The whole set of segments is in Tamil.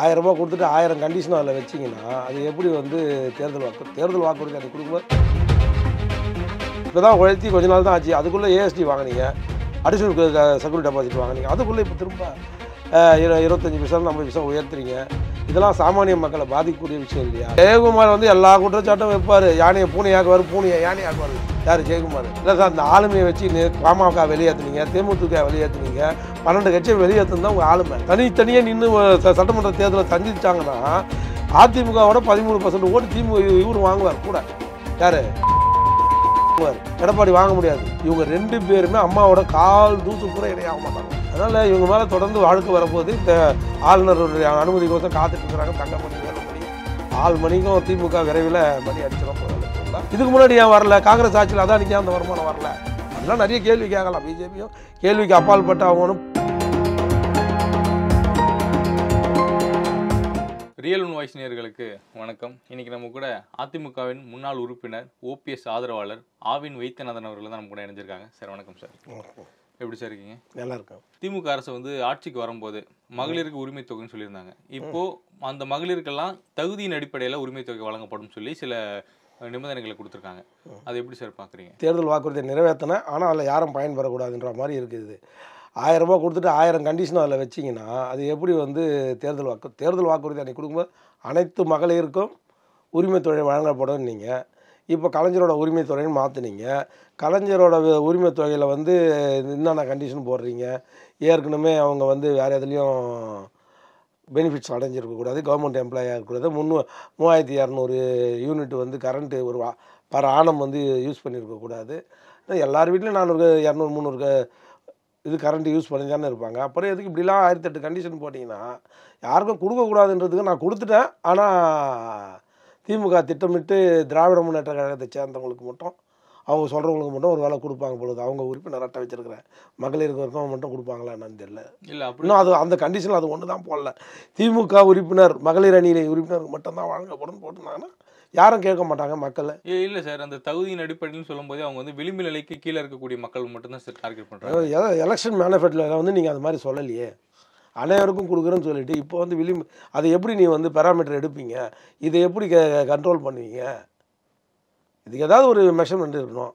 ஆயிரரூபா கொடுத்துட்டு ஆயிரம் கண்டிஷனும் அதில் வச்சிங்கன்னா அது எப்படி வந்து தேர்தல் வாக்கு தேர்தல் வாக்குறுதி அது கொடுக்கும்போது இப்போ தான் உழைத்தி கொஞ்ச நாள் தான் ஆச்சு அதுக்குள்ளே ஏஎஸ்டி வாங்கினீங்க அடிஷனல் செக்யூரிட்டி டெபாசிட் வாங்கினீங்க அதுக்குள்ளே இப்போ திரும்ப இருபத்தஞ்சி பைசா ஐம்பது பைசா உயர்த்துறீங்க இதெல்லாம் சாமானிய மக்களை பாதிக்கக்கூடிய விஷயம் இல்லையா ஜெயக்குமார் வந்து எல்லா குற்றச்சாட்டும் வைப்பார் யானையை ஆக்குவார் பூனையை யானை ஆக்குவார் யார் ஜெயக்குமார் இல்லை சார் அந்த ஆளுமையை வச்சு பாமக வெளியேற்றுனீங்க தேமுதிக வெளியேற்றுனீங்க பன்னெண்டு கட்சியை வெளியேற்றுனா உங்கள் ஆளுமை தனித்தனியாக நின்று சட்டமன்ற தேர்தலை சந்திச்சாங்கன்னா அதிமுகவோட பதிமூணு பர்சன்ட் ஓட்டு திமுக இவர் வாங்குவார் கூட யார் வாங்குவார் எடப்பாடி வாங்க முடியாது இவங்க ரெண்டு பேருமே அம்மாவோட கால் தூசு கூட இடையாக மாட்டாங்க அதனால் இவங்க மேலே தொடர்ந்து வாழ்க்கை வரும்போது இந்த ஆளுநருடைய அனுமதி கோசம் காத்துட்டு இருக்கிறாங்க வேலை வேலுமணி ஆள் மணிக்கும் திமுக விரைவில் மணி அடிச்சிடும் இதுக்கு முன்னாடி ஏன் வரல காங்கிரஸ் ஆட்சியில் அதான் அந்த வருமானம் வரல அதெல்லாம் நிறைய கேள்வி கேட்கலாம் பிஜேபியும் கேள்விக்கு அப்பால் பட்ட அவங்களும் ரியல் வாய்ஸ் நேர்களுக்கு வணக்கம் இன்றைக்கி நம்ம கூட அதிமுகவின் முன்னாள் உறுப்பினர் ஓபிஎஸ் ஆதரவாளர் ஆவின் வைத்தியநாதன் அவர்கள் தான் நம்ம கூட இணைஞ்சிருக்காங்க சார் வணக்கம் சார் எப்படி சார் இருக்கீங்க நல்லா இருக்கும் திமுக அரசு வந்து ஆட்சிக்கு வரும்போது மகளிருக்கு உரிமை தொகைன்னு சொல்லியிருந்தாங்க இப்போது அந்த மகளிருக்கெல்லாம் தகுதியின் அடிப்படையில் உரிமை தொகை வழங்கப்படும் சொல்லி சில நிபந்தனைகளை கொடுத்துருக்காங்க அது எப்படி சார் பார்க்குறீங்க தேர்தல் வாக்குறுதியை நிறைவேற்றினேன் ஆனால் அதில் யாரும் பயன்பெறக்கூடாதுன்ற மாதிரி இருக்குது ஆயிரரூபா கொடுத்துட்டு ஆயிரம் கண்டிஷன் அதில் வச்சிங்கன்னா அது எப்படி வந்து தேர்தல் வாக்கு தேர்தல் வாக்குறுதி அன்றைக்கி கொடுக்கும்போது அனைத்து மகளிருக்கும் உரிமை தொகை வழங்கப்படும் நீங்கள் இப்போ கலைஞரோட உரிமை தொகைன்னு மாற்றினீங்க கலைஞரோட உரிமை தொகையில் வந்து என்னென்ன கண்டிஷன் போடுறீங்க ஏற்கனவே அவங்க வந்து வேறு எதுலேயும் பெனிஃபிட்ஸ் அடைஞ்சிருக்கக்கூடாது கவர்மெண்ட் எம்ப்ளாயாக இருக்கக்கூடாது முன்னூ மூவாயிரத்தி இரநூறு யூனிட் வந்து கரண்ட்டு ஒரு பர ஆணம் வந்து யூஸ் பண்ணியிருக்கக்கூடாது எல்லார் வீட்லேயும் நானூறு இரநூறு முந்நூறு இது கரண்ட்டு யூஸ் பண்ணி தானே இருப்பாங்க அப்புறம் எதுக்கு இப்படிலாம் ஆயிரத்தி எட்டு கண்டிஷன் போட்டிங்கன்னா யாருக்கும் கொடுக்கக்கூடாதுன்றதுக்கு நான் கொடுத்துட்டேன் ஆனால் திமுக திட்டமிட்டு திராவிட முன்னேற்ற கழகத்தை சேர்ந்தவங்களுக்கு மட்டும் அவங்க சொல்கிறவங்களுக்கு மட்டும் ஒரு வேலை கொடுப்பாங்க பொழுது அவங்க உறுப்பினர் அட்டை வச்சிருக்கிறேன் மகளிருக்கு ஒருத்தவங்க மட்டும் கொடுப்பாங்களா என்னன்னு தெரியல இல்லை அப்படின்னா அது அந்த கண்டிஷனில் அது ஒன்று தான் போடல திமுக உறுப்பினர் மகளிர் அணியிலே உறுப்பினருக்கு மட்டும்தான் வழங்கப்படும் போட்டிருந்தாங்கன்னா யாரும் கேட்க மாட்டாங்க மக்கள் இல்லை சார் அந்த தகுதியின் அடிப்படையில் சொல்லும்போது அவங்க வந்து விளிம்பு நிலைக்கு கீழே இருக்கக்கூடிய மக்கள் மட்டும்தான் சார் டார்கெட் பண்ணுறாங்க எலெக்ஷன் மேனிஃபெஸ்டோவில் வந்து நீங்கள் அது மாதிரி சொல்லலையே அனைவருக்கும் கொடுக்குறேன்னு சொல்லிட்டு இப்போ வந்து விளிம்பு அதை எப்படி நீ வந்து பேராமீட்டர் எடுப்பீங்க இதை எப்படி கண்ட்ரோல் பண்ணுவீங்க இதுக்கு ஏதாவது ஒரு மெஷர்மெண்ட் இருக்கணும்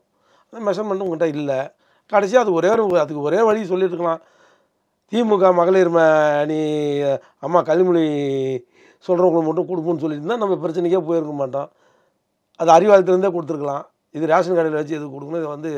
அந்த மெஷர்மெண்ட் உங்கள்கிட்ட இல்லை கடைசியாக அது ஒரே ஒரு அதுக்கு ஒரே வழி சொல்லிட்டுருக்கலாம் திமுக மகளிர் அணி அம்மா கல்விமொழி சொல்கிறவங்களுக்கு மட்டும் கொடுப்போம்னு சொல்லியிருந்தால் நம்ம பிரச்சனைக்கே போயிருக்க மாட்டோம் அது அறிவாளத்திலேருந்தே கொடுத்துருக்கலாம் இது ரேஷன் கடையில் வச்சு எது கொடுக்கணும் இதை வந்து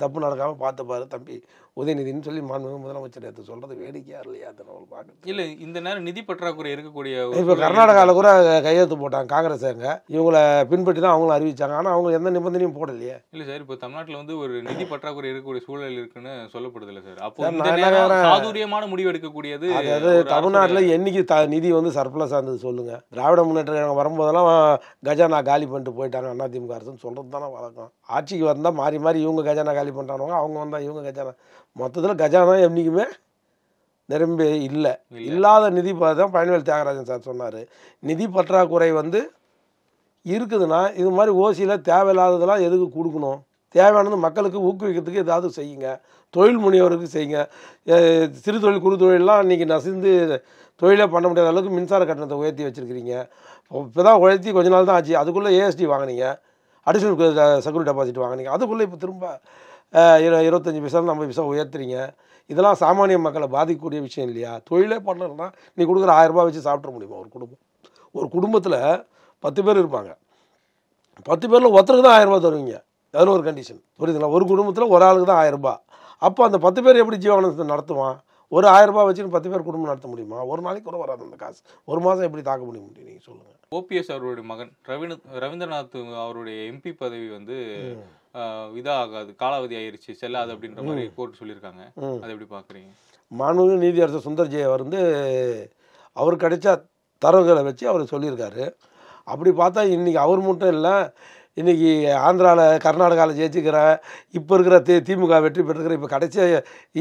தப்பு நடக்காமல் பார்த்துப்பாரு தம்பி உதயநிதினு சொல்லி மாண்புமிகு முதலமைச்சர் எடுத்து சொல்றது வேடிக்கையா இல்லையா அதை பாக்கு இல்ல இந்த நேரம் நிதி பற்றாக்குறை இருக்கக்கூடிய இப்போ கர்நாடகாவில் கூட கையெழுத்து போட்டாங்க காங்கிரஸ் காங்கிரஸாங்க இவங்களை பின்பற்றி தான் அவங்கள அறிவிச்சாங்க ஆனால் அவங்க எந்த நிபந்தனையும் போடலையே இல்லை சார் இப்போ தமிழ்நாட்டில் வந்து ஒரு நிதி பற்றாக்குறை இருக்கக்கூடிய சூழல் இருக்குன்னு சொல்லப்படுது இல்ல சார் அப்போ சாதுரியமான முடிவு எடுக்கக்கூடியது அதாவது தமிழ்நாட்டில் என்னைக்கு த நிதி வந்து சர்ப்ளஸ் ஆனது சொல்லுங்கள் திராவிட முன்னேற்ற கழகம் வரும்போதெல்லாம் கஜானா காலி பண்ணிட்டு போயிட்டாங்க அண்ணா திமுக அரசுன்னு சொல்றது தானே வழக்கம் ஆட்சிக்கு வந்தால் மாறி மாறி இவங்க கஜானா காலி பண்ணுறாங்க அவங்க வந்தால் இவங்க கஜானா மொத்தத்தில் கஜானா என்றைக்குமே நிரம்பி இல்லை இல்லாத நிதி தான் பழனிவேல் தியாகராஜன் சார் சொன்னார் நிதி பற்றாக்குறை வந்து இருக்குதுன்னா இது மாதிரி ஓசியில் தேவையில்லாததெல்லாம் எதுக்கு கொடுக்கணும் தேவையானது மக்களுக்கு ஊக்குவிக்கிறதுக்கு ஏதாவது செய்யுங்க தொழில் முனைவருக்கு செய்யுங்க சிறு தொழில் குறு தொழிலெலாம் இன்றைக்கி நசிந்து தொழிலே பண்ண முடியாத அளவுக்கு மின்சார கட்டணத்தை உயர்த்தி வச்சுருக்கிறீங்க இப்போ தான் உழைத்தி கொஞ்ச நாள் தான் ஆச்சு அதுக்குள்ளே ஏஎஸ்டி வாங்கினீங்க அடிஷ்னல் செக்யூரிட்டி டெபாசிட் வாங்கினீங்க அதுக்குள்ளே இப்போ திரும்ப இரு இருபத்தஞ்சி பைசா ஐம்பது பைசா உயர்த்துறீங்க இதெல்லாம் சாமானிய மக்களை பாதிக்கக்கூடிய விஷயம் இல்லையா தொழிலே பண்ணலன்னா நீ கொடுக்குற ஆயிரரூபா வச்சு சாப்பிட்ற முடியுமா ஒரு குடும்பம் ஒரு குடும்பத்தில் பத்து பேர் இருப்பாங்க பத்து பேரில் ஒருத்தருக்கு தான் ஆயிரரூபா தருவீங்க அதில் ஒரு கண்டிஷன் புரியுதுங்களா ஒரு குடும்பத்தில் ஒரு ஆளுக்கு தான் ஆயிரரூபா அப்போ அந்த பத்து பேர் எப்படி ஜீவனத்தை நடத்துவான் ஒரு ஆயிரரூபா வச்சுன்னு பத்து பேர் குடும்பம் நடத்த முடியுமா ஒரு நாளைக்கு கூட வராது அந்த காசு ஒரு மாதம் எப்படி தாக்க முடிய முடியும் நீங்கள் சொல்லுங்கள் ஓபிஎஸ் அவருடைய மகன் ரவீந்திரநாத் அவருடைய எம்பி பதவி வந்து இதாகாது காலாவதி ஆயிருச்சு செல்லாது அப்படின்ற மாதிரி கோர்ட் சொல்லியிருக்காங்க அதை எப்படி பார்க்குறீங்க மாண்புமிகு நீதியரசர் சுந்தர் ஜெய் வந்து அவர் கிடைச்ச தரவுகளை வச்சு அவர் சொல்லியிருக்காரு அப்படி பார்த்தா இன்றைக்கி அவர் மட்டும் இல்லை இன்றைக்கி ஆந்திராவில் கர்நாடகாவில் ஜெயிச்சுக்கிற இப்போ இருக்கிற தி திமுக வெற்றி பெற்றுக்கிற இப்போ கடைசி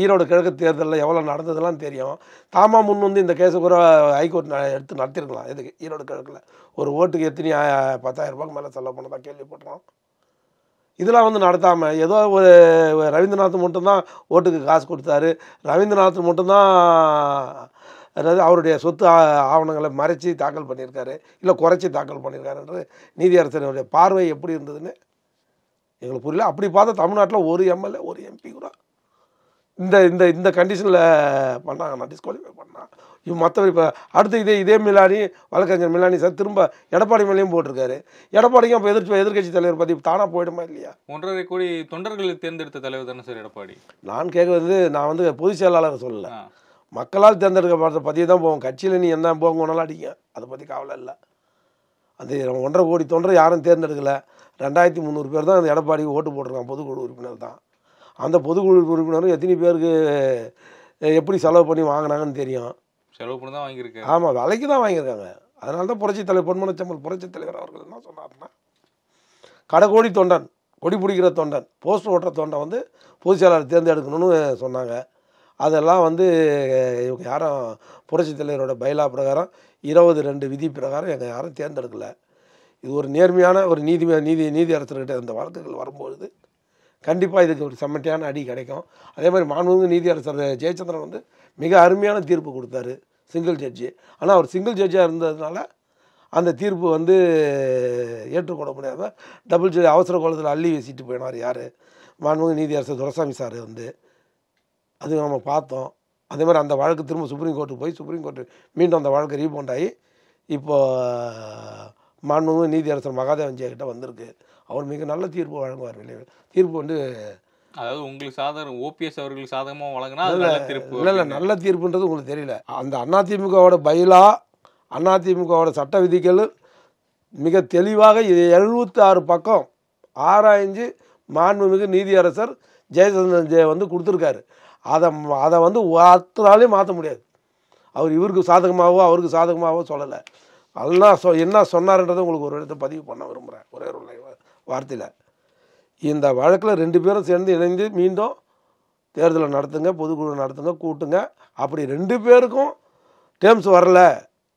ஈரோடு கிழக்கு தேர்தலில் எவ்வளோ நடந்ததுலாம் தெரியும் தாமா முன் வந்து இந்த கேஸை கூட ஹைகோர்ட் எடுத்து நடத்திருக்கலாம் எதுக்கு ஈரோடு கிழக்கில் ஒரு ஓட்டுக்கு எத்தனை பத்தாயிரம் ரூபாய்க்கு மேலே செலவு போனதாக கேள்விப்பட்டோம் இதெல்லாம் வந்து நடத்தாமல் ஏதோ ஒரு ரவீந்திரநாத் மட்டும்தான் ஓட்டுக்கு காசு கொடுத்தாரு ரவீந்திரநாத் மட்டும்தான் அதாவது அவருடைய சொத்து ஆவணங்களை மறைச்சி தாக்கல் பண்ணியிருக்காரு இல்லை குறைச்சி தாக்கல் பண்ணியிருக்காருன்றது நீதியரசனுடைய பார்வை எப்படி இருந்ததுன்னு எங்களுக்கு புரியல அப்படி பார்த்தா தமிழ்நாட்டில் ஒரு எம்எல்ஏ ஒரு எம்பி கூட இந்த இந்த இந்த கண்டிஷனில் நான் டிஸ்குவாலிஃபை பண்ணால் இவன் மற்றவர் இப்போ அடுத்து இதே இதே மிலானி வழக்கறிஞர் மிலானி சார் திரும்ப எடப்பாடி மேலேயும் போட்டிருக்காரு எடப்பாடிக்கும் அப்போ எதிர்த்து எதிர்கட்சி தலைவர் பற்றி தானாக போயிடுமா இல்லையா ஒன்றரை கோடி தொண்டர்கள் தேர்ந்தெடுத்த தலைவர் தானே சார் எடப்பாடி நான் கேட்குறது நான் வந்து பொதுச் செயலாளர் சொல்லலை மக்களால் தேர்ந்தெடுக்கப்படுறத பற்றி தான் போவோம் கட்சியில் நீ என்ன போங்கனாலும் அடிங்க அதை பற்றி கவலை இல்லை அது ஒன்றரை கோடி தொண்டர் யாரும் தேர்ந்தெடுக்கலை ரெண்டாயிரத்தி முந்நூறு பேர் தான் அந்த எடப்பாடிக்கு ஓட்டு போட்டிருக்கான் பொதுக்குழு உறுப்பினர் தான் அந்த பொதுக்குழு உறுப்பினரும் எத்தனை பேருக்கு எப்படி செலவு பண்ணி வாங்கினாங்கன்னு தெரியும் செலவு பண்ணி தான் வாங்கியிருக்காங்க ஆமாம் விலைக்கு தான் வாங்கியிருக்காங்க அதனால தான் புரட்சி தலைவர் பொன்மன செம்மல் புரட்சி தலைவர் அவர்கள் என்ன சொன்னார்னா கடைக்கோடி தொண்டன் கொடி பிடிக்கிற தொண்டன் போஸ்ட் ஓட்டுற தொண்டை வந்து பொதுச் செயலாளர் தேர்ந்தெடுக்கணும்னு சொன்னாங்க அதெல்லாம் வந்து இவங்க யாரும் புரட்சி தலைவரோட பயிலா பிரகாரம் இருபது ரெண்டு விதி பிரகாரம் எங்கள் யாரும் தேர்ந்தெடுக்கலை இது ஒரு நேர்மையான ஒரு நீதி நீதி நீதி அரசர்கிட்ட இந்த வழக்குகள் வரும்பொழுது கண்டிப்பாக இதுக்கு ஒரு செம்மட்டியான அடி கிடைக்கும் அதே மாதிரி மாண்புமிகு நீதியரசர் ஜெயச்சந்திரன் வந்து மிக அருமையான தீர்ப்பு கொடுத்தாரு சிங்கிள் ஜட்ஜி ஆனால் அவர் சிங்கிள் ஜட்ஜாக இருந்ததுனால அந்த தீர்ப்பு வந்து ஏற்றுக்கொள்ள முடியாத டபுள் ஜட்ஜி அவசர கோலத்தில் அள்ளி வீசிட்டு போயினார் யார் மாண்புமிகு நீதியரசர் துரசாமி சார் வந்து அது நம்ம பார்த்தோம் அதே மாதிரி அந்த வழக்கு திரும்ப சுப்ரீம் கோர்ட்டுக்கு போய் சுப்ரீம் கோர்ட்டு மீண்டும் அந்த வழக்கு ரீபவுண்ட் ஆகி இப்போது மாண்புமிகு நீதியரசர் மகாதேவன் கிட்ட வந்திருக்கு அவர் மிக நல்ல தீர்ப்பு வழங்குவார் தீர்ப்பு வந்து அதாவது உங்களுக்கு சாதகம் ஓபிஎஸ் அவர்களுக்கு சாதகமாக வழங்கினா தீர்ப்பு இல்லை இல்லை நல்ல தீர்ப்புன்றது உங்களுக்கு தெரியல அந்த அதிமுகவோட பயிலா அதிமுகவோட சட்ட விதிகள் மிக தெளிவாக இது எழுபத்தாறு பக்கம் ஆராய்ஞ்சு மாண்புமிகு நீதியரசர் ஜெயசந்திரன் ஜெய வந்து கொடுத்துருக்காரு அதை அதை வந்து ஒருத்தராலையும் மாற்ற முடியாது அவர் இவருக்கு சாதகமாகவோ அவருக்கு சாதகமாகவோ சொல்லலை அல்லா சொ என்ன சொன்னார்ன்றதை உங்களுக்கு ஒரு இடத்த பதிவு பண்ண விரும்புகிறேன் ஒரே ஒரு வார்த்தையில் இந்த வழக்கில் ரெண்டு பேரும் சேர்ந்து இணைந்து மீண்டும் தேர்தலை நடத்துங்க பொதுக்குழு நடத்துங்க கூட்டுங்க அப்படி ரெண்டு பேருக்கும் டேர்ம்ஸ் வரல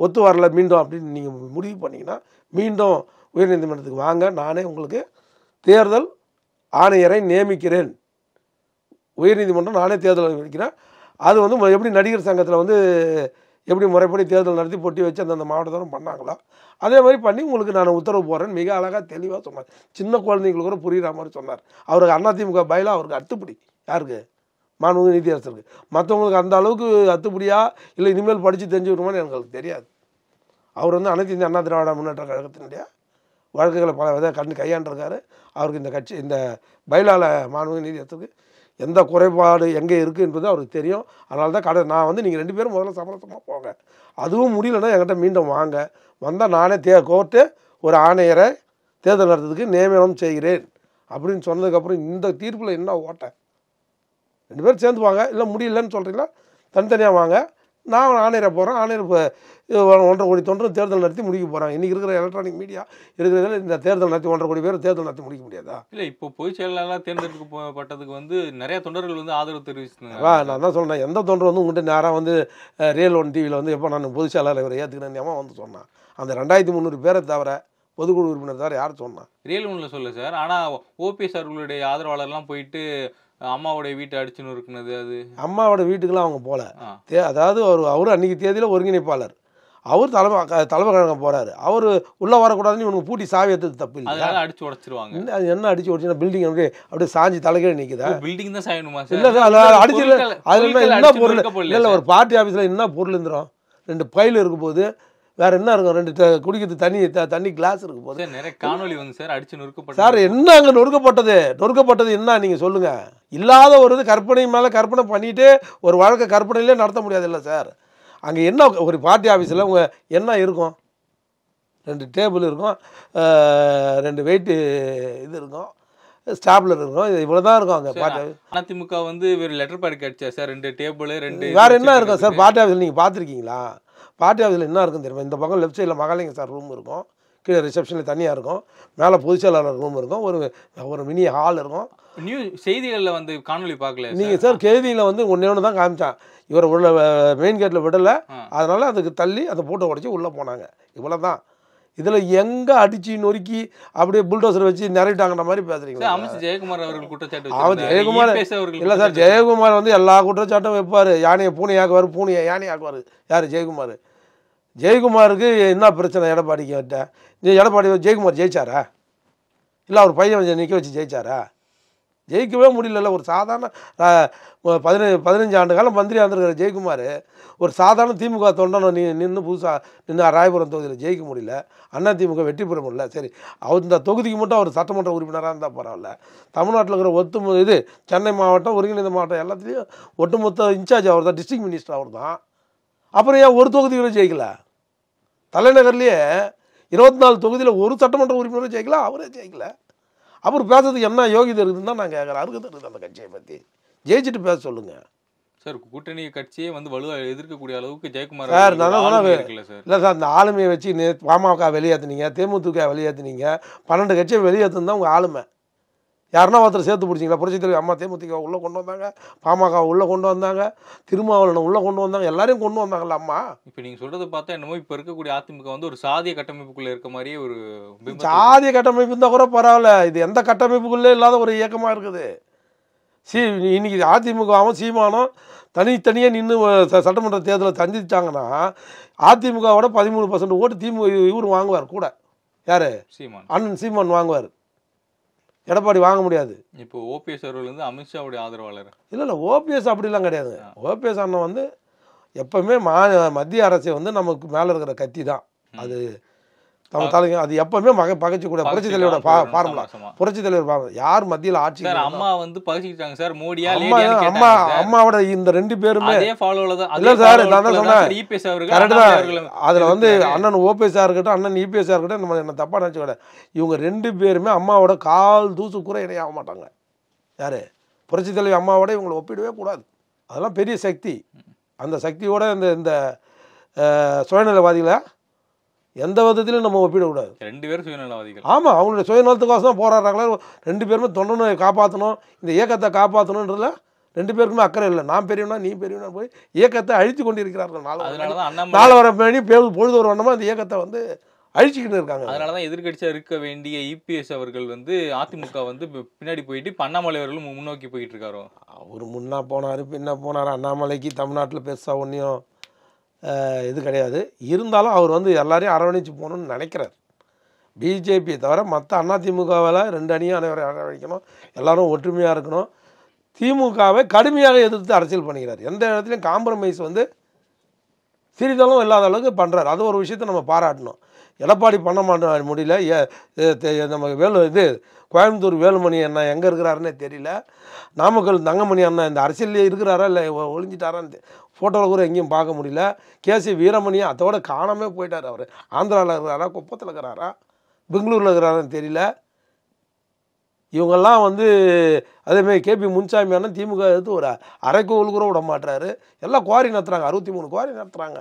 ஒத்து வரல மீண்டும் அப்படின்னு நீங்கள் முடிவு பண்ணிங்கன்னா மீண்டும் உயர்நீதிமன்றத்துக்கு வாங்க நானே உங்களுக்கு தேர்தல் ஆணையரை நியமிக்கிறேன் உயர்நீதிமன்றம் நானே தேர்தல் நியமிக்கிறேன் அது வந்து எப்படி நடிகர் சங்கத்தில் வந்து எப்படி முறைப்படி தேர்தல் நடத்தி பொட்டி வச்சு அந்தந்த மாவட்டத்தோட பண்ணாங்களோ அதே மாதிரி பண்ணி உங்களுக்கு நான் உத்தரவு போகிறேன்னு மிக அழகாக தெளிவாக சொன்னார் சின்ன குழந்தைங்களுக்கு கூட புரிகிற மாதிரி சொன்னார் அவருக்கு அதிமுக பயிலாக அவருக்கு அத்துப்படி யாருக்கு நீதி அரசருக்கு மற்றவங்களுக்கு அந்த அளவுக்கு அத்துப்படியா இல்லை இனிமேல் படித்து தெரிஞ்சு விடுமான்னு எங்களுக்கு தெரியாது அவர் வந்து அனைத்து இந்திய அண்ணா திராவிட முன்னேற்ற கழகத்தினுடைய வழக்குகளை பல விதம் கண்டு கையாண்டிருக்காரு அவருக்கு இந்த கட்சி இந்த பயிலாள மாண்புமிகு நீதியரசருக்கு எந்த குறைபாடு எங்கே இருக்குது என்பது அவருக்கு தெரியும் அதனால தான் கடை நான் வந்து நீங்கள் ரெண்டு பேரும் முதல்ல சமரசமாக போங்க அதுவும் முடியலன்னா எங்கிட்ட மீண்டும் வாங்க வந்தால் நானே தே கோர்ட்டு ஒரு ஆணையரை தேர்தல் நடத்துறதுக்கு நியமனம் செய்கிறேன் அப்படின்னு சொன்னதுக்கப்புறம் இந்த தீர்ப்பில் என்ன ஓட்டை ரெண்டு பேரும் சேர்ந்து வாங்க இல்லை முடியலன்னு சொல்கிறீங்களா தனித்தனியாக வாங்க நான் ஆணையரை போகிறேன் ஆணையர் ஒன்றரை கோடி தொண்டரும் தேர்தல் நடத்தி முடிக்க போகிறாங்க இன்றைக்கி இருக்கிற எலக்ட்ரானிக் மீடியா இருக்கிறதுல இந்த தேர்தல் நடத்தி ஒன்றரை கோடி பேர் தேர்தல் நடத்தி முடிக்க முடியாதா இல்லை இப்போ பொய் செயலாளர் தேர்ந்தெடுக்கப்பட்டதுக்கு வந்து நிறைய தொண்டர்கள் வந்து ஆதரவு தெரிவிச்சிருந்தாங்க நான் தான் சொன்னேன் எந்த தொண்டர் வந்து உங்கள்கிட்ட நேராக வந்து ரியல் ஒன் டிவியில் வந்து எப்போ நான் பொதுச் செயலாளர் இவரை ஏற்றுக்கிறேன் வந்து சொன்னேன் அந்த ரெண்டாயிரத்தி முந்நூறு பேரை தவிர பொதுக்குழு உறுப்பினர் தவிர யார் சொன்னான் ரியல் ஒன்றில் சொல்லு சார் ஆனால் ஓபிஎஸ் அவர்களுடைய ஆதரவாளர்லாம் போயிட்டு அம்மாவுடைய வீட்டை அடிச்சுன்னு இருக்குனது அது அம்மாவோட வீட்டுக்கெல்லாம் அவங்க போகல தே அதாவது அவர் அவரும் அன்னைக்கு தேதியில் ஒருங்கிணைப்பாளர் அவர் தலைமை தலைமை கழகம் போகிறாரு அவர் உள்ளே வரக்கூடாதுன்னு இவனுக்கு பூட்டி சாவி எடுத்தது தப்பு இல்லை அடிச்சு உடச்சிருவாங்க அது என்ன அடிச்சு உடச்சுன்னா பில்டிங் அப்படியே அப்படியே சாஞ்சி தலைக்கீழ நிற்குதா பில்டிங் தான் சாயணுமா இல்லை அதில் அடிச்சு அதில் என்ன பொருள் இல்லை ஒரு பார்ட்டி ஆஃபீஸில் என்ன பொருள் இருந்துடும் ரெண்டு பயில் இருக்கும்போது வேறு என்ன இருக்கும் ரெண்டு குடிக்கிறது தண்ணி தண்ணி கிளாஸ் இருக்கும் போது நிறைய காணொலி வந்து சார் அடிச்சு நொறுக்கப்பட்ட சார் என்ன அங்கே நொறுக்கப்பட்டது நொறுக்கப்பட்டது என்ன நீங்கள் சொல்லுங்கள் இல்லாத ஒரு இது கற்பனை மேலே கற்பனை பண்ணிட்டு ஒரு வழக்கை கற்பனையிலே நடத்த முடியாது இல்லை சார் அங்கே என்ன ஒரு பார்ட்டி ஆஃபீஸில் உங்கள் என்ன இருக்கும் ரெண்டு டேபிள் இருக்கும் ரெண்டு வெயிட்டு இது இருக்கும் ஸ்டாப்ல இருக்கும் இது இவ்வளோ தான் இருக்கும் அங்கே பார்ட்டி அதிமுக வந்து வெறும் லெட்டர் பேட் கிடைச்சா சார் ரெண்டு டேபிள் ரெண்டு வேறு என்ன இருக்கும் சார் பார்ட்டி ஆஃபீஸில் நீங்கள் பார்த்துருக்கீங்களா பார்ட்டி ஆஃபீஸில் என்ன இருக்கும் தெரியுமா இந்த பக்கம் லெஃப்ட் சைடில் மகாலிங்க சார் ரூம் இருக்கும் கீழே ரிசப்ஷனில் தனியாக இருக்கும் மேலே பொதுச் செயலாளர் ரூம் இருக்கும் ஒரு ஒரு மினி ஹால் இருக்கும் நியூ செய்திகளில் வந்து காணொலி பார்க்கல நீங்கள் சார் கேதியில் வந்து ஒன்றே ஒன்று தான் காமிச்சான் இவர் உள்ள மெயின் கேட்டில் விடலை அதனால் அதுக்கு தள்ளி அந்த பூட்டை உடச்சி உள்ளே போனாங்க இவ்வளோ தான் இதில் எங்கே அடித்து நொறுக்கி அப்படியே புல்டோசர் வச்சு நிறைவிட்டாங்கிற மாதிரி பேசுகிறீங்க ஜெயக்குமார் அவர்கள் குற்றச்சாட்டு அவர் ஜெயக்குமார் இல்லை சார் ஜெயக்குமார் வந்து எல்லா குற்றச்சாட்டும் வைப்பார் யானையை பூனை ஆக்குவார் பூனையை யானை ஆக்குவார் யார் ஜெயக்குமார் ஜெயக்குமாருக்கு என்ன பிரச்சனை எடப்பாடிக்கு கிட்ட எடப்பாடி ஜெயக்குமார் ஜெயிச்சாரா இல்லை அவர் பையன் நிற்க வச்சு ஜெயிச்சாரா ஜெயிக்கவே முடியலல்ல ஒரு சாதாரண பதினஞ்சு பதினஞ்சு ஆண்டு காலம் மந்திரியாக இருந்திருக்கிற ஜெயக்குமார் ஒரு சாதாரண திமுக தொண்டனை நீ நின்று புதுசாக நின்று ராயபுரம் தொகுதியில் ஜெயிக்க முடியல அண்ணா திமுக வெற்றி பெற முடியல சரி அவர் இந்த தொகுதிக்கு மட்டும் அவர் சட்டமன்ற உறுப்பினராக இருந்தால் பரவாயில்ல தமிழ்நாட்டில் இருக்கிற ஒத்து இது சென்னை மாவட்டம் ஒருங்கிணைந்த மாவட்டம் எல்லாத்துலேயும் ஒட்டுமொத்த இன்சார்ஜ் அவர் தான் டிஸ்ட்ரிக்ட் மினிஸ்டர் அவர் தான் அப்புறம் ஏன் ஒரு தொகுதியிலும் ஜெயிக்கல தலைநகர்லேயே இருபத்தி நாலு தொகுதியில் ஒரு சட்டமன்ற உறுப்பினரும் ஜெயிக்கல அவரே ஜெயிக்கலை அவர் பேசுறதுக்கு என்ன யோகி இருக்குதுன்னு தான் நான் கேட்குறேன் அருகதை இருக்குது அந்த கட்சியை பற்றி ஜெயிச்சுட்டு பேச சொல்லுங்கள் சார் கூட்டணி கட்சியே வந்து வலுவாக எதிர்க்கக்கூடிய அளவுக்கு ஜெயக்குமார் சார் நான் இல்லை சார் அந்த ஆளுமையை வச்சு பாமக வெளியேற்றினீங்க தேமுதிக வெளியேற்றினீங்க பன்னெண்டு கட்சியை வெளியேற்றுன்னு தான் உங்கள் ஆளுமை யாருன்னா ஒருத்தர் சேர்த்து பிடிச்சிங்களா தலைவர் அம்மா தேமுதிக உள்ளே கொண்டு வந்தாங்க பாமக உள்ளே கொண்டு வந்தாங்க திருமாவளவன் உள்ளே கொண்டு வந்தாங்க எல்லாரையும் கொண்டு வந்தாங்கல்ல அம்மா இப்போ நீங்கள் சொல்கிறத பார்த்தா என்னமோ இப்போ இருக்கக்கூடிய அதிமுக வந்து ஒரு சாதிய கட்டமைப்புக்குள்ளே இருக்க மாதிரியே ஒரு சாதிய கட்டமைப்பு இருந்தால் கூட பரவாயில்ல இது எந்த கட்டமைப்புக்குள்ளே இல்லாத ஒரு இயக்கமாக இருக்குது சீ இன்னைக்கு அதிமுகவும் சீமானும் தனித்தனியாக நின்று சட்டமன்ற தேர்தலில் சந்திச்சாங்கன்னா அதிமுகவோட பதிமூணு பர்சன்ட் ஓட்டு திமுக இவர் வாங்குவார் கூட யார் சீமான் அண்ணன் சீமான் வாங்குவார் எடப்பாடி வாங்க முடியாது இப்போ ஓபிஎஸ் அவர்கள் வந்து அமித்ஷாவுடைய ஆதரவாளர் இல்லை இல்லை ஓபிஎஸ் அப்படிலாம் கிடையாது ஓபிஎஸ் அண்ணன் வந்து எப்பவுமே மா மத்திய அரசை வந்து நமக்கு மேலே இருக்கிற கத்தி தான் அது நம்ம தலைங்க அது எப்பவுமே மக பகச்சு கூட புரட்சி தலைவரோட ஃபார்முலா புரட்சி தலைவர் ஃபார்முலா யார் மத்தியில் ஆட்சி அம்மா வந்து பகச்சிக்கிட்டாங்க சார் மோடியா அம்மா அம்மா அம்மாவோட இந்த ரெண்டு பேருமே இல்ல சார் நான் சொன்னேன் e அதுல வந்து அண்ணன் ஓபிஎஸ்ஆ இருக்கட்டும் அண்ணன் இபிஎஸ்ஆ e இருக்கட்டும் நம்ம என்ன தப்பா நினைச்சுக்கூட இவங்க ரெண்டு பேருமே அம்மாவோட கால் தூசு கூட இணையாக மாட்டாங்க யாரு புரட்சி தலைவி அம்மாவோட இவங்களை ஒப்பிடவே கூடாது அதெல்லாம் பெரிய சக்தி அந்த சக்தியோட இந்த இந்த சுயநலவாதிகளை எந்த விதத்திலும் நம்ம ஒப்பிடக்கூடாது ரெண்டு பேரும் சுயநலவாதிகள் ஆமாம் அவங்களுடைய சுயநலத்துக்கோசம் தான் போராடுறாங்களா ரெண்டு பேருமே தொண்டனை காப்பாற்றணும் இந்த இயக்கத்தை காப்பாற்றணுன்றதுல ரெண்டு பேருக்குமே அக்கறை இல்லை நான் பெரியவனா நீ பெரியவனா போய் இயக்கத்தை அழித்து கொண்டு இருக்கிறார்கள் நாலு வர மணி பொழுது ஒரு வண்ணமாக அந்த இயக்கத்தை வந்து அழிச்சுக்கிட்டு இருக்காங்க அதனால தான் எதிர்கட்சியாக இருக்க வேண்டிய இபிஎஸ் அவர்கள் வந்து அதிமுக வந்து பின்னாடி போயிட்டு அண்ணாமலை அவர்களும் முன்னோக்கி போயிட்டு இருக்காரோ அவர் முன்னா போனார் பின்னா போனார் அண்ணாமலைக்கு தமிழ்நாட்டில் பெருசாக ஒன்றையும் இது கிடையாது இருந்தாலும் அவர் வந்து எல்லாரையும் அரவணைச்சு போகணும்னு நினைக்கிறார் பிஜேபியை தவிர மற்ற அதிமுகவில் ரெண்டு அணியும் அனைவரை அரவணைக்கணும் எல்லோரும் ஒற்றுமையாக இருக்கணும் திமுகவை கடுமையாக எதிர்த்து அரசியல் பண்ணுகிறார் எந்த இடத்துலையும் காம்ப்ரமைஸ் வந்து சிறிதளவும் இல்லாத அளவுக்கு பண்ணுறாரு அது ஒரு விஷயத்தை நம்ம பாராட்டணும் எடப்பாடி பண்ண மாட்டோம் முடியல நம்ம வேலு இது கோயம்புத்தூர் வேலுமணி அண்ணா எங்கே இருக்கிறாருன்னே தெரியல நாமக்கல் தங்கமணி அண்ணா இந்த அரசியல்லே இருக்கிறாரா இல்லை ஒழிஞ்சிட்டாரான்னு ஃபோட்டோவில் கூட எங்கேயும் பார்க்க முடியல கேசி வீரமணியை அதோட காணமே போயிட்டார் அவர் ஆந்திராவில் இருக்கிறாரா குப்பத்தில் இருக்கிறாரா பெங்களூரில் இருக்கிறாரான்னு தெரியல இவங்கெல்லாம் வந்து அதேமாரி கேபி முன்சாமி அண்ணன் திமுக எடுத்து ஒரு அரைக்கோவில் கூட விட மாட்டுறாரு எல்லாம் குவாரி நடத்துகிறாங்க அறுபத்தி மூணு குவாரி நடத்துகிறாங்க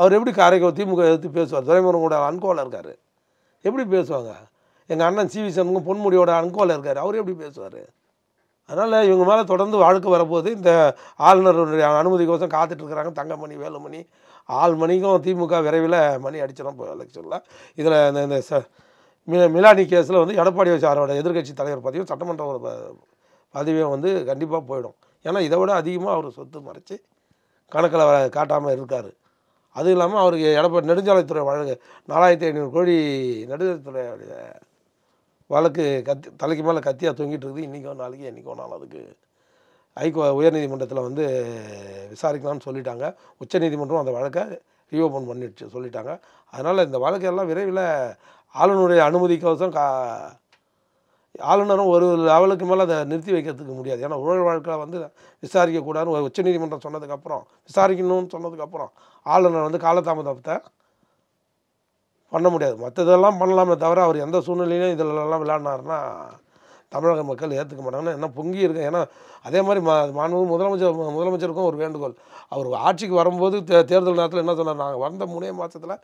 அவர் எப்படி அரைக்கோ திமுக எடுத்து பேசுவார் துறைமுகம் கூட அன்கோவில் இருக்கார் எப்படி பேசுவாங்க எங்கள் அண்ணன் சிவி சண்முகம் பொன்முடியோட அன்கோவில் இருக்கார் அவர் எப்படி பேசுவார் அதனால் இவங்க மேலே தொடர்ந்து வாழ்க்கை வரப்போது இந்த ஆளுநருடைய அனுமதிக்கோசம் காத்துட்ருக்குறாங்க தங்கமணி வேலுமணி ஆள் மணிக்கும் திமுக விரைவில் மணி அடிச்சிடும் எலெக்ஷனில் இதில் இந்த இந்த ச மில மிலானி கேஸில் வந்து எடப்பாடி சாரோட எதிர்கட்சி தலைவர் பதவியும் சட்டமன்ற பதவியும் வந்து கண்டிப்பாக போயிடும் ஏன்னா இதை விட அதிகமாக அவர் சொத்து மறைச்சி கணக்கில் வர காட்டாமல் இருக்கார் அதுவும் இல்லாமல் அவருக்கு எடப்பாடி நெடுஞ்சாலைத்துறை வழங்க நாலாயிரத்தி ஐநூறு கோடி நெடுஞ்சாலைத்துறையுடைய வழக்கு கத்தி தலைக்கு மேலே கத்தியாக தூங்கிட்டு இருக்குது இன்றைக்கோ நாளைக்கு என்றைக்கோ நாள் அதுக்கு ஐகோ உயர்நீதிமன்றத்தில் வந்து விசாரிக்கலாம்னு சொல்லிட்டாங்க உச்சநீதிமன்றம் அந்த வழக்கை ரீஓபன் பண்ணிடுச்சு சொல்லிட்டாங்க அதனால் இந்த வழக்கெல்லாம் விரைவில் ஆளுநருடைய அனுமதிக்கோசம் கா ஆளுநரும் ஒரு லெவலுக்கு மேலே அதை நிறுத்தி வைக்கிறதுக்கு முடியாது ஏன்னா ஊழல் வழக்கில் வந்து விசாரிக்கக்கூடாதுன்னு ஒரு உச்சநீதிமன்றம் சொன்னதுக்கப்புறம் விசாரிக்கணும்னு சொன்னதுக்கப்புறம் ஆளுநர் வந்து காலதாமதத்தை பண்ண முடியாது மற்றதெல்லாம் பண்ணலாமே தவிர அவர் எந்த சூழ்நிலையிலும் இதிலெல்லாம் விளையாடினார்னா தமிழக மக்கள் ஏற்றுக்க மாட்டாங்கன்னா என்ன பொங்கி இருக்கு ஏன்னா அதே மாதிரி மா மாண்பு முதலமைச்சர் முதலமைச்சருக்கும் ஒரு வேண்டுகோள் அவர் ஆட்சிக்கு வரும்போது தே தேர்தல் நேரத்தில் என்ன சொன்னார் நாங்கள் வந்த மூணே மாதத்தில்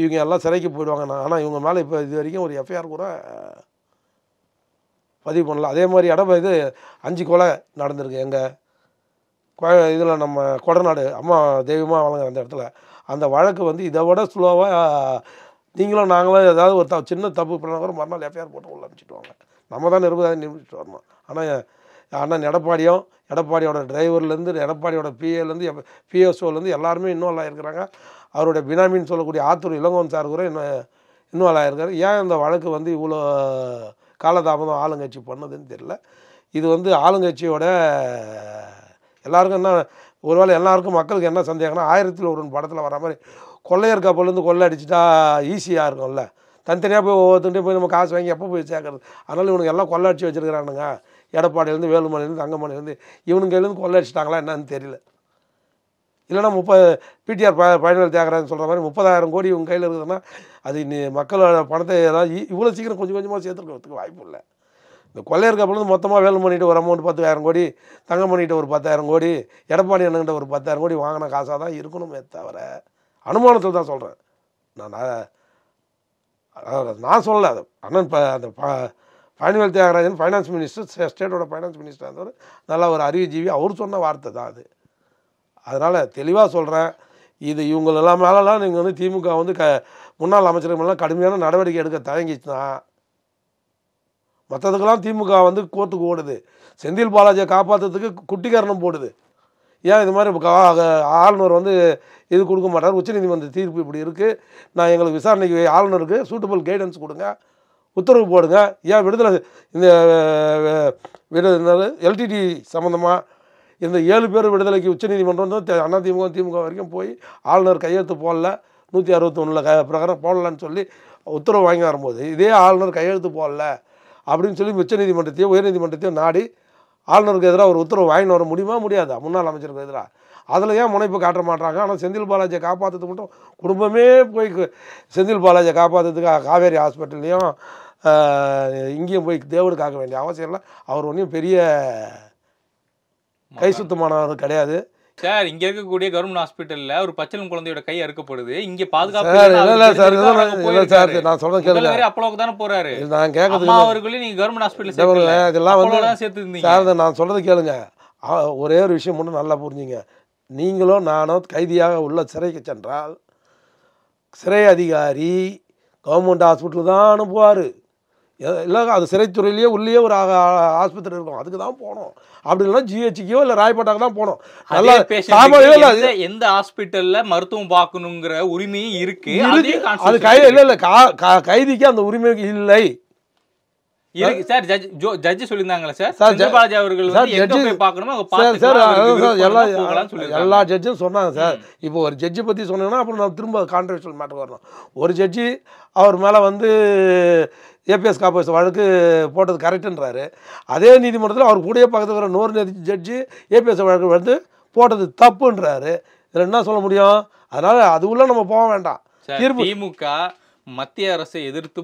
இவங்க எல்லாம் சிறைக்கு போயிடுவாங்க நான் ஆனால் இவங்க மேலே இப்போ இது வரைக்கும் ஒரு எஃப்ஐஆர் கூட பதிவு பண்ணல அதே மாதிரி இடம் இது அஞ்சு கொலை நடந்திருக்கு எங்கள் இதில் நம்ம கொடநாடு அம்மா தெய்வமாக வழங்குற அந்த இடத்துல அந்த வழக்கு வந்து இதை விட ஸ்லோவாக நீங்களும் நாங்களும் ஏதாவது ஒரு த சின்ன தப்பு பண்ணால் கூட மறுநாள் எஃப்ஐஆர் போட்டு உள்ள வாங்க நம்ம தான் நிர்பதாயம் நிரூபிச்சுட்டு வரணும் ஆனால் அண்ணன் எடப்பாடியும் எடப்பாடியோட டிரைவர்லேருந்து எடப்பாடியோட பிஏலேருந்து பிஎஸ்ஓலேருந்து எல்லாருமே இன்வால்வ் இருக்கிறாங்க அவருடைய பினாமின்னு சொல்லக்கூடிய ஆத்தூர் இளங்கோன் சார் கூட இன்னும் இன்வால்வ் ஆகிருக்காரு ஏன் இந்த வழக்கு வந்து இவ்வளோ காலதாமதம் ஆளுங்கட்சி பண்ணதுன்னு தெரியல இது வந்து ஆளுங்கட்சியோட எல்லாருக்கும் என்ன ஒருவேளை எல்லாருக்கும் மக்களுக்கு என்ன சந்தேகம்னா ஆயிரத்தில் ஒரு படத்தில் வர மாதிரி கொள்ளையர் கப்பலேருந்து கொள்ளை அடிச்சுட்டா ஈஸியாக இருக்கும்ல தனித்தனியாக போய் ஒவ்வொருத்தையும் போய் நம்ம காசு வாங்கி எப்போ போய் சேர்க்கறது அதனால் இவனுக்கு எல்லாம் கொள்ளை அடிச்சு வச்சுருக்கிறானுங்க எடப்பாடியிலேருந்து வேலுமணிலேருந்து தங்கமணிலேருந்து கையிலேருந்து கொள்ளை அடிச்சிட்டாங்களா என்னன்னு தெரியல இல்லைனா முப்பது பிடிஆர் ப பயனர் தியாகராஜன் சொல்கிற மாதிரி முப்பதாயிரம் கோடி இவங்க கையில் இருக்குதுன்னா அது நீ மக்களோட பணத்தை ஏதாவது இவ்வளோ சீக்கிரம் கொஞ்சம் கொஞ்சமாக சேர்த்துருக்கிறதுக்கு வாய்ப்பு இல்லை இந்த கொள்ளையர் கப்பலேருந்து மொத்தமாக வேலை பண்ணிட்டு ஒரு அமௌண்ட் பத்தாயிரம் கோடி தங்கம் பண்ணிட்டு ஒரு பத்தாயிரம் கோடி எடப்பாடி அண்ணன்கிட்ட ஒரு பத்தாயிரம் கோடி வாங்கின காசாக தான் இருக்கணுமே தவிர அனுமானத்தில் தான் சொல்கிறேன் நான் நான் சொல்லலை அது அண்ணன் ப அந்த ப பழனிவேல் தியாகராஜன் ஃபைனான்ஸ் மினிஸ்டர் ஸ்டேட்டோட ஃபைனான்ஸ் மினிஸ்டர் இருந்தவர் நல்ல ஒரு அறிவுஜீவி அவர் சொன்ன வார்த்தை தான் அது அதனால் தெளிவாக சொல்கிறேன் இது இவங்களெல்லாம் மேலெலாம் நீங்கள் வந்து திமுக வந்து க முன்னாள் அமைச்சர்கள்லாம் கடுமையான நடவடிக்கை எடுக்க தயங்கிச்சுனா மற்றதுக்கெல்லாம் திமுக வந்து கோர்ட்டுக்கு ஓடுது செந்தில் பாலாஜியை காப்பாற்றுறதுக்கு குட்டிகரணம் போடுது ஏன் இது மாதிரி ஆளுநர் வந்து இது கொடுக்க மாட்டார் உச்சநீதிமன்ற தீர்ப்பு இப்படி இருக்குது நான் எங்களுக்கு விசாரணைக்கு ஆளுநருக்கு சூட்டபுள் கைடன்ஸ் கொடுங்க உத்தரவு போடுங்க ஏன் விடுதலை இந்த எல்டிடி சம்மந்தமாக இந்த ஏழு பேர் விடுதலைக்கு உச்சநீதிமன்றம் தான் அதிமுக திமுக வரைக்கும் போய் ஆளுநர் கையெழுத்து போடல நூற்றி அறுபத்தொன்னில் க பிரகாரம் போடலான்னு சொல்லி உத்தரவு வாங்கி வரும்போது இதே ஆளுநர் கையெழுத்து போடல அப்படின்னு சொல்லி உச்சநீதிமன்றத்தையும் உயர்நீதிமன்றத்தையும் நாடி ஆளுநருக்கு எதிராக ஒரு உத்தரவு வாங்கிட்டு வர முடியுமா முடியாதா முன்னாள் அமைச்சருக்கு எதிராக அதில் ஏன் முனைப்பு காட்ட மாட்டாங்க ஆனால் செந்தில் பாலாஜியை காப்பாற்றுறது மட்டும் குடும்பமே போய் செந்தில் பாலாஜியை காப்பாற்றுறதுக்காக காவேரி ஹாஸ்பிட்டல்லையும் இங்கேயும் போய் தேவடு காக்க வேண்டிய அவசியம் இல்லை அவர் ஒன்றும் பெரிய கை கிடையாது சார் இங்க இருக்கக்கூடிய கவர்மெண்ட் ஹாஸ்பிட்டல்ல ஒரு பச்சளம் குழந்தையோட கை அறுக்கப்படுது இங்க பாதுகாப்பு சார் நான் கேளுங்க தானே நான் அவர்களையும் ஹாஸ்பிட்டல் இதெல்லாம் சார் நான் ஒரே ஒரு விஷயம் மட்டும் நல்லா புரிஞ்சுங்க நீங்களும் நானோ கைதியாக உள்ள சிறைக்கு சென்றால் சிறை அதிகாரி கவர்மெண்ட் ஹாஸ்பிட்டல் தான் அனுப்புவார் இல்லை அது சிறைத்துறையிலேயே உள்ளே ஒரு ஆஸ்பத்திரி இருக்கும் அதுக்கு தான் போனோம் அப்படி இல்லைன்னா ஜிஹெச்சிக்கோ இல்லை ராய்பேட்டாக்கு தான் போனோம் நல்லா எந்த ஹாஸ்பிட்டலில் மருத்துவம் பார்க்கணுங்கிற உரிமையும் இருக்கு அது கை இல்லை இல்லை கா கைதிக்கு அந்த உரிமை இல்லை சார் ஜட்ஜ் ஜோ சார் அவர்கள் சார் எல்லா ஜட்ஜும் சொன்னாங்க சார் இப்போ ஒரு ஜட்ஜி பற்றி அப்புறம் நம்ம திரும்ப வரணும் ஒரு அவர் மேலே வந்து ஏபிஎஸ் வழக்கு போட்டது கரெக்டுன்றாரு அதே நீதிமன்றத்தில் அவர் கூடயே பக்கத்தில் நூறு ஜட்ஜி ஏபிஎஸ் வழக்கு வந்து போட்டது தப்புன்றாரு என்ன சொல்ல முடியும் அதனால் அது உள்ள நம்ம போக வேண்டாம் தீர்ப்பு திமுக மத்திய அரசை எதிர்த்து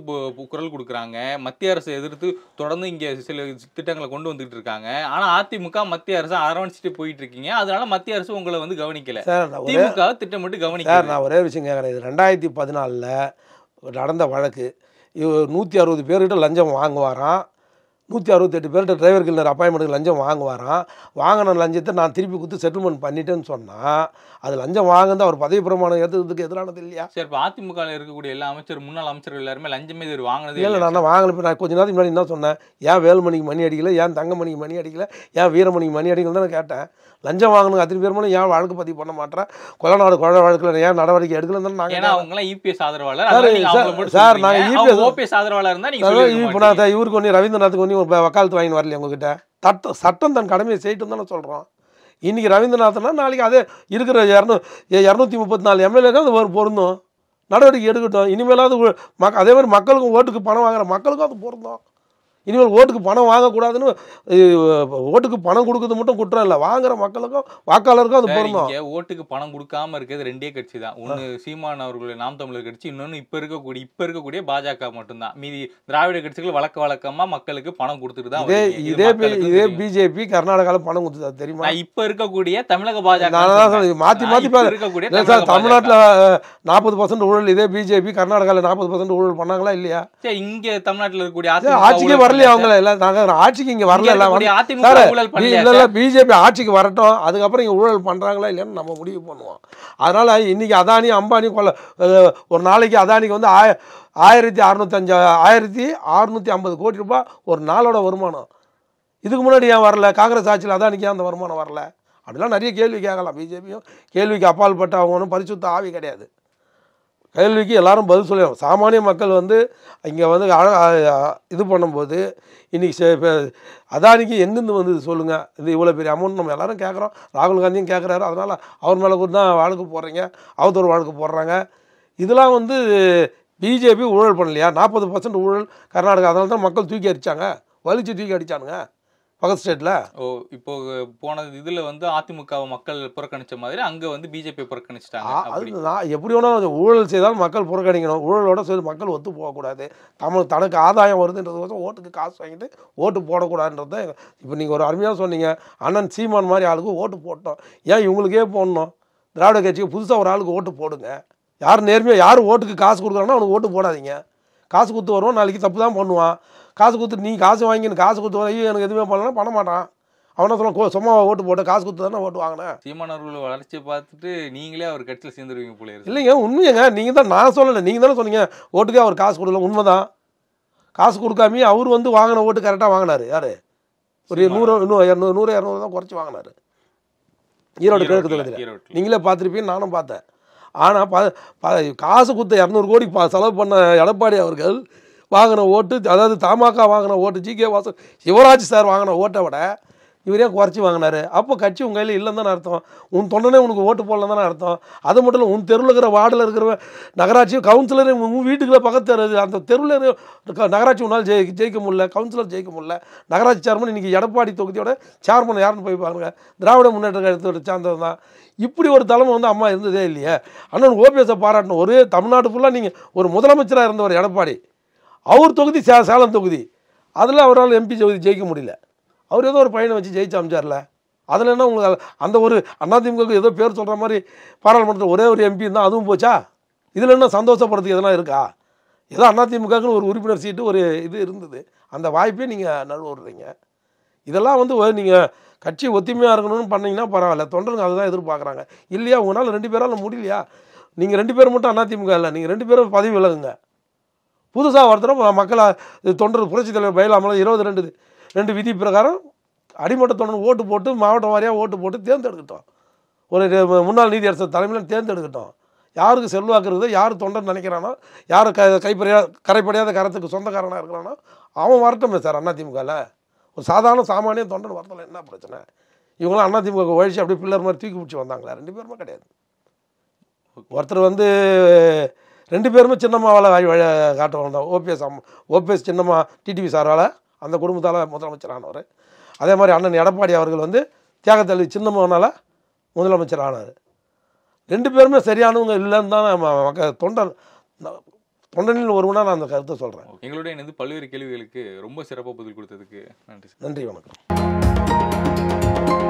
குரல் கொடுக்குறாங்க மத்திய அரசை எதிர்த்து தொடர்ந்து இங்கே சில திட்டங்களை கொண்டு வந்துட்டு இருக்காங்க ஆனால் அதிமுக மத்திய அரசு ஆரம்பிச்சுட்டு போயிட்டு இருக்கீங்க அதனால மத்திய அரசு உங்களை வந்து கவனிக்கல திமுக திட்டமிட்டு கவனிக்க நான் ஒரே விஷயம் கேட்குறேன் இது ரெண்டாயிரத்தி பதினாலில் நடந்த வழக்கு நூற்றி அறுபது பேர்கிட்ட லஞ்சம் வாங்குவாராம் நூற்றி அறுபத்தெட்டு பேர்கிட்ட டிரைவர்கள் கில்லர் அப்பாயின்மெண்ட்டுக்கு லஞ்சம் வாங்குவாராம் வாங்கின லஞ்சத்தை நான் திருப்பி கொடுத்து செட்டில்மெண்ட் பண்ணிட்டேன்னு சொன்னால் அது லஞ்சம் வாங்குறது அவர் பதவி பிரமாணம் ஏற்றுக்கிறதுக்கு எதிரானது இல்லையா சரி இப்போ அதிமுகவில் இருக்கக்கூடிய எல்லா அமைச்சர் முன்னாள் அமைச்சர்கள் எல்லாருமே லஞ்சமே இது வாங்கினது இல்லை நான் வாங்கல நான் கொஞ்சம் நேரத்துக்கு முன்னாடி என்ன சொன்னேன் ஏன் வேலுமணிக்கு மணி அடிக்கல ஏன் தங்கமணிக்கு மணி அடிக்கல ஏன் வீரமணிக்கு மணி அடிக்கல தான் கேட்டேன் லஞ்சம் வாங்கணும் அத்தனை பேர் மூலம் ஏன் வழக்கு பதிவு பண்ண மாட்டேன் கொலை நாடு கொலை வழக்கில் ஏன் நடவடிக்கை எடுக்கலன்னு நாங்கள் ஏன்னா அவங்களாம் இபிஎஸ் e ஆதரவாளர் சார் நாங்கள் இபிஎஸ் ஓபிஎஸ் ஆதரவாளர் இருந்தால் இவருக்கு ஒன்று ரவீந்திரநாத்துக்கு ஒன்று நீ ஒரு வக்காலத்து வாங்கின்னு வரலையே உங்ககிட்ட தட்டம் சட்டம் தன் கடமையை செய்யட்டும் தானே சொல்கிறோம் இன்றைக்கி ரவீந்திரநாத்னா நாளைக்கு அதே இருக்கிற இரநூ இரநூத்தி முப்பத்தி நாலு எம்எல்ஏக்கு அது ஒரு பொருந்தும் நடவடிக்கை எடுக்கட்டும் இனிமேலாவது மக் அதே மாதிரி மக்களுக்கும் ஓட்டுக்கு பணம் வாங்குகிற மக்களுக்கும் அது பொருந்தும் இனிமேல் ஓட்டுக்கு பணம் வாங்கக்கூடாதுன்னு ஓட்டுக்கு பணம் கொடுக்கறது மட்டும் குற்றம் இல்லை வாங்குற மக்களுக்கும் வாக்காளருக்கும் அது பொருந்தும் ஓட்டுக்கு பணம் கொடுக்காம இருக்கிறது ரெண்டே கட்சி தான் ஒன்று சீமான் அவர்களுடைய நாம் தமிழர் கட்சி இன்னொன்று இப்போ இருக்கக்கூடிய இப்போ இருக்கக்கூடிய பாஜக மட்டும்தான் மீதி திராவிட கட்சிகள் வழக்க வழக்கமாக மக்களுக்கு பணம் கொடுத்துட்டு தான் இதே இதே இதே பிஜேபி கர்நாடகாவில் பணம் கொடுத்துதான் தெரியுமா இப்போ இருக்கக்கூடிய தமிழக பாஜக மாற்றி மாற்றி இருக்கக்கூடிய தமிழ்நாட்டில் நாற்பது பர்சன்ட் ஊழல் இதே பிஜேபி கர்நாடகாவில் நாற்பது பர்சன்ட் ஊழல் பண்ணாங்களா இல்லையா சரி இங்கே தமிழ்நாட்டில் இருக்கக்கூடிய ஆட்சிக்கே வர வரலையே அவங்க எல்லாம் நாங்கள் ஆட்சிக்கு இங்க வரல எல்லாம் இல்லை பிஜேபி ஆட்சிக்கு வரட்டும் அதுக்கப்புறம் இங்க ஊழல் பண்றாங்களா இல்லைன்னு நம்ம முடிவு பண்ணுவோம் அதனால இன்னைக்கு அதானி அம்பானி கொல்ல ஒரு நாளைக்கு அதானிக்கு வந்து ஆய ஆயிரத்தி அறநூத்தஞ்சு ஆயிரத்தி அறுநூத்தி ஐம்பது கோடி ரூபாய் ஒரு நாளோட வருமானம் இதுக்கு முன்னாடி ஏன் வரல காங்கிரஸ் ஆட்சியில் அதானிக்கு ஏன் அந்த வருமானம் வரல அப்படிலாம் நிறைய கேள்வி கேட்கலாம் பிஜேபியும் கேள்விக்கு அப்பால் அவங்க பட்டவங்கன்னு பரிசுத்த ஆவி கிடையாது கேள்விக்கு எல்லாரும் பதில் சொல்லிடணும் சாமானிய மக்கள் வந்து இங்கே வந்து இது பண்ணும்போது இன்றைக்கி அதானிக்கு எங்கேருந்து வந்தது சொல்லுங்கள் இது இவ்வளோ பெரிய அமௌண்ட் நம்ம எல்லோரும் கேட்குறோம் ராகுல் காந்தியும் கேட்குறாரு அதனால் அவர் மேலே கூட தான் வாழ்க்கை போடுறீங்க அவதூறு வாழ்க்கை போடுறாங்க இதெல்லாம் வந்து பிஜேபி ஊழல் பண்ணலையா நாற்பது பர்சன்ட் ஊழல் கர்நாடகா அதனால தான் மக்கள் தூக்கி அடித்தாங்க வலிச்சு தூக்கி அடித்தானுங்க பக்கத்து ஸ்டேட்டில் ஓ இப்போ போன இதில் வந்து அதிமுகவை மக்கள் புறக்கணித்த மாதிரி அங்கே வந்து பிஜேபி புறக்கணிச்சிட்டாங்க நான் எப்படி வேணாலும் ஊழல் செய்தாலும் மக்கள் புறக்கணிக்கணும் ஊழலோட சேர்ந்து மக்கள் ஒத்து போகக்கூடாது தமிழ் தனக்கு ஆதாயம் வருதுன்றதுக்கோசம் ஓட்டுக்கு காசு வாங்கிட்டு ஓட்டு போடக்கூடாதுன்றது இப்போ நீங்கள் ஒரு அருமையாக சொன்னீங்க அண்ணன் சீமான் மாதிரி ஆளுக்கு ஓட்டு போட்டோம் ஏன் இவங்களுக்கே போடணும் திராவிட கட்சிக்கு புதுசாக ஒரு ஆளுக்கு ஓட்டு போடுங்க யார் நேர்மையாக யார் ஓட்டுக்கு காசு கொடுக்குறானோ அவனுக்கு ஓட்டு போடாதீங்க காசு கொடுத்து வருவோம் நாளைக்கு தப்பு தான் பண்ணுவான் காசு கொடுத்து நீ காசு வாங்கின்னு காசு கொடுத்து வரையும் எனக்கு எதுவுமே பண்ணலாம் பண்ண மாட்டான் அவனை சொல்ல சும்மா ஓட்டு போட்டு காசு கொடுத்து தானே ஓட்டு வாங்கினேன் சீமானவர்கள் வளர்ச்சி பார்த்துட்டு நீங்களே அவர் கட்சியில் சேர்ந்துருவீங்க பிள்ளைங்க இல்லைங்க உண்மையங்க நீங்கள் தான் நான் சொல்லலை நீங்கள் தானே சொன்னீங்க ஓட்டுக்கே அவர் காசு கொடுக்கல உண்மைதான் காசு கொடுக்காமே அவர் வந்து வாங்கின ஓட்டு கரெக்டாக வாங்கினார் யார் ஒரு நூறு இன்னும் இரநூறு நூறு இரநூறு தான் குறைச்சி வாங்கினார் ஈரோடு கிழக்கு தலைவர் நீங்களே பார்த்துருப்பீங்க நானும் பார்த்தேன் ஆனால் ப காசு கொடுத்த இரநூறு கோடி செலவு பண்ண எடப்பாடி அவர்கள் வாங்கின ஓட்டு அதாவது தமாக வாங்கின ஓட்டு G K Vasan Sivaraj sir வாங்கின ஓட்டை விட இவர் ஏன் குறைச்சி வாங்கினாரு அப்போ கட்சி உங்கள் கையில் இல்லைன்னு தானே அர்த்தம் உன் தொண்டனே உனக்கு ஓட்டு போடலாம் தானே அர்த்தம் அது மட்டும் இல்லை உன் தெருவில் இருக்கிற வார்டில் இருக்கிற நகராட்சி கவுன்சிலர் உன் வீட்டுக்குள்ளே பக்கத்து தருது அந்த தெருவில் நகராட்சி உன்னால் ஜெயி ஜெயிக்க முடியல கவுன்சிலர் ஜெயிக்க முடியல நகராட்சி சேர்மன் இன்றைக்கி எடப்பாடி தொகுதியோட சேர்மன் யாருன்னு போய் பாருங்க திராவிட முன்னேற்ற கழகத்தோட சார்ந்தது தான் இப்படி ஒரு தலைமை வந்து அம்மா இருந்ததே இல்லையே அண்ணன் ஓபிஎஸை பாராட்டணும் ஒரே தமிழ்நாடு ஃபுல்லாக நீங்கள் ஒரு முதலமைச்சராக இருந்தவர் எடப்பாடி அவர் தொகுதி சே சேலம் தொகுதி அதில் அவரால் எம்பி தொகுதி ஜெயிக்க முடியல அவர் ஏதோ ஒரு பையனை வச்சு ஜெயிச்சு அமைச்சார்ல அதில் என்ன உங்களுக்கு அந்த ஒரு அதிமுகவுக்கு ஏதோ பேர் சொல்கிற மாதிரி பாராளுமன்றத்தில் ஒரே ஒரு எம்பி இருந்தால் அதுவும் போச்சா இதில் என்ன சந்தோஷப்படுறதுக்கு எதனா இருக்கா ஏதோ அதிமுகவுக்குன்னு ஒரு உறுப்பினர் சீட்டு ஒரு இது இருந்தது அந்த வாய்ப்பே நீங்கள் நழுவுறீங்க இதெல்லாம் வந்து நீங்கள் கட்சி ஒத்துமையாக இருக்கணும்னு பண்ணிங்கன்னா பரவாயில்ல தொண்டருங்க அதை தான் எதிர்பார்க்குறாங்க இல்லையா உங்களால் ரெண்டு பேரால் முடியலையா நீங்கள் ரெண்டு பேர் மட்டும் அதிமுக இல்லை நீங்கள் ரெண்டு பேரும் பதவி விலகுங்க புதுசாக ஒருத்தரும் மக்களை தொண்டர் புரட்சித் தலைவர் பயிலாமல் இருபது ரெண்டு ரெண்டு விதி பிரகாரம் அடிமட்ட தொண்டர் ஓட்டு போட்டு மாவட்ட வாரியாக ஓட்டு போட்டு தேர்ந்தெடுக்கட்டும் ஒரு முன்னாள் நீதியரசர் தலைமையில் தேர்ந்தெடுக்கட்டும் யாருக்கு செல்வாக்கு இருக்குதோ யார் தொண்டர் நினைக்கிறானோ யார் க கைப்படையா கரைப்படையாத கரத்துக்கு சொந்தக்காரனாக இருக்கிறானோ அவன் வரட்டுமே சார் அதிமுகவில் ஒரு சாதாரண சாமானிய தொண்டர் வரத்தில் என்ன பிரச்சனை இவங்களாம் அதிமுக ஒழிச்சு அப்படியே பில்லர் மாதிரி தூக்கி பிடிச்சி வந்தாங்களா ரெண்டு பேருமே கிடையாது ஒருத்தர் வந்து ரெண்டு பேருமே சின்னம்மாவால் காட்டுறவங்க தான் ஓபிஎஸ் அம் ஓபிஎஸ் சின்னம்மா டிடிவி சாரால் அந்த குடும்பத்தால் முதலமைச்சர் ஆனவர் அதே மாதிரி அண்ணன் எடப்பாடி அவர்கள் வந்து தியாகத்தள்ளி சின்னம்மானால் முதலமைச்சர் ஆனார் ரெண்டு பேருமே சரியானவங்க இல்லைன்னு தான் மக்கள் தொண்டன் தொண்டனில் ஒருவனாக நான் அந்த கருத்தை சொல்கிறேன் எங்களுடைய எனது பல்வேறு கேள்விகளுக்கு ரொம்ப சிறப்பாக பதில் கொடுத்ததுக்கு நன்றி நன்றி வணக்கம்